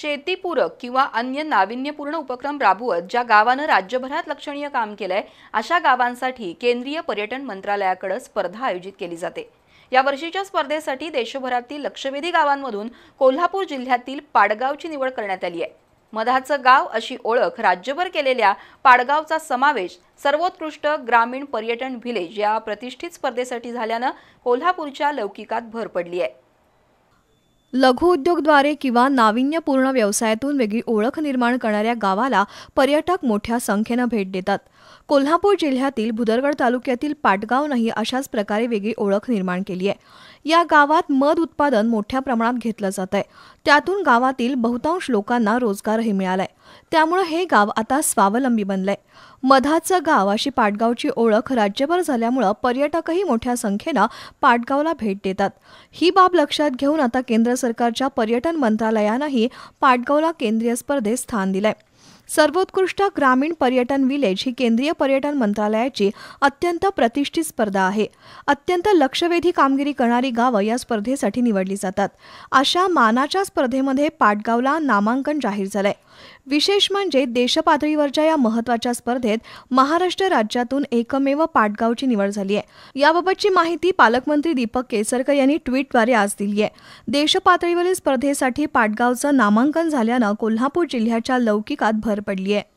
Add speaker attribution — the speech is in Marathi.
Speaker 1: शेतीपूरक किंवा अन्य नाविन्यपूर्ण उपक्रम राबवत ज्या गावानं राज्यभरात लक्षणीय काम केलंय अशा गावांसाठी केंद्रीय पर्यटन मंत्रालयाकडे स्पर्धा आयोजित केली जाते या वर्षीच्या स्पर्धेसाठी देशभरातील लक्षवेधी गावांमधून कोल्हापूर जिल्ह्यातील पाडगावची निवड करण्यात आली आहे मधाचं गाव अशी ओळख राज्यभर केलेल्या पाडगावचा समावेश सर्वोत्कृष्ट ग्रामीण पर्यटन व्हिलेज या प्रतिष्ठित स्पर्धेसाठी झाल्यानं कोल्हापूरच्या लौकिकात भर पडली आहे
Speaker 2: लघुउद्योगद्वारे किंवा नाविन्यपूर्ण व्यवसायातून वेगळी ओळख निर्माण करणाऱ्या गावाला पर्यटक मोठ्या संख्येनं भेट देतात कोल्हापूर जिल्ह्यातील भुदरगड तालुक्यातील पाटगावनंही अशाच प्रकारे वेगळी ओळख निर्माण केली आहे या गावात मध उत्पादन मोठ्या प्रमाणात घेतलं जात त्यातून गावातील बहुतांश लोकांना रोजगारही मिळालाय त्यामुळे हे गाव आता स्वावलंबी बनलंय मधाचं गाव अशी पाटगावची ओळख राज्यभर झाल्यामुळं पर्यटकही मोठ्या संख्येनं पाटगावला भेट देतात ही बाब लक्षात घेऊन आता केंद्र सरकारच्या पर्यटन मंत्रालयानंही पाटगावला केंद्रीय स्पर्धेत स्थान दिलंय सर्वोत्कृष्ट ग्रामीण पर्यटन विलेज ही केंद्रीय पर्यटन मंत्रालयाची अत्यंत प्रतिष्ठित स्पर्धा आहे अत्यंत लक्षवेधी कामगिरी करणारी गावं या स्पर्धेसाठी निवडली जातात अशा मानाच्या स्पर्धेमध्ये पाटगावला नामांकन जाहीर झालंय विशेष म्हणजे देशपातळीवरच्या या महत्वाच्या स्पर्धेत महाराष्ट्र राज्यातून एकमेव पाटगावची निवड झाली आहे याबाबतची माहिती पालकमंत्री दीपक केसरकर यांनी ट्विटद्वारे आज दिली आहे देशपातळीवरील स्पर्धेसाठी पाटगावचं नामांकन झाल्यानं कोल्हापूर जिल्ह्याच्या लौकिकात भर पडली आहे